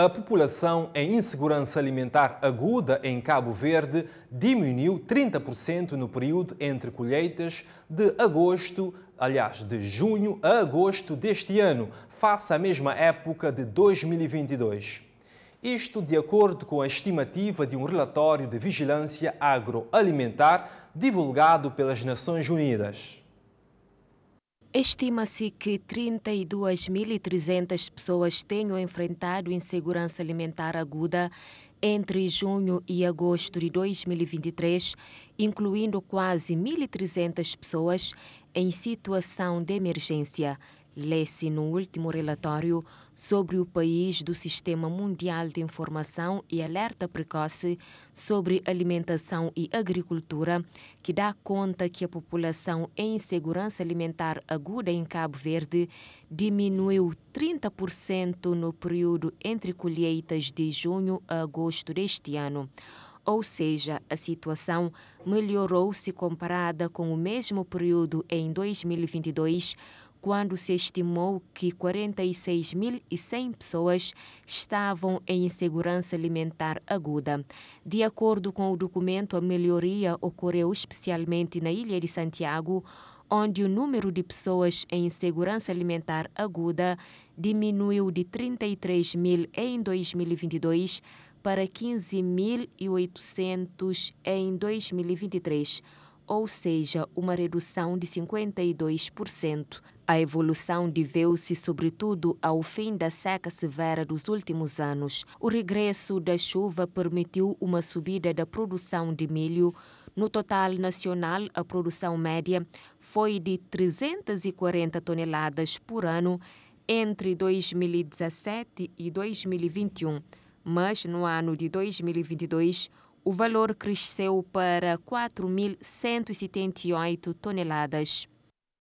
a população em insegurança alimentar aguda em Cabo Verde diminuiu 30% no período entre colheitas de agosto, aliás, de junho a agosto deste ano, face à mesma época de 2022. Isto de acordo com a estimativa de um relatório de vigilância agroalimentar divulgado pelas Nações Unidas. Estima-se que 32.300 pessoas tenham enfrentado insegurança alimentar aguda entre junho e agosto de 2023, incluindo quase 1.300 pessoas em situação de emergência. Lê-se no último relatório sobre o país do Sistema Mundial de Informação e Alerta Precoce sobre Alimentação e Agricultura, que dá conta que a população em insegurança alimentar aguda em Cabo Verde diminuiu 30% no período entre colheitas de junho a agosto deste ano ou seja, a situação melhorou se comparada com o mesmo período em 2022, quando se estimou que 46.100 pessoas estavam em insegurança alimentar aguda. De acordo com o documento, a melhoria ocorreu especialmente na Ilha de Santiago, onde o número de pessoas em insegurança alimentar aguda diminuiu de 33 mil em 2022 para 15.800 em 2023 ou seja, uma redução de 52%. A evolução deveu-se sobretudo ao fim da seca severa dos últimos anos. O regresso da chuva permitiu uma subida da produção de milho. No total nacional, a produção média foi de 340 toneladas por ano entre 2017 e 2021, mas no ano de 2022 o valor cresceu para 4.178 toneladas.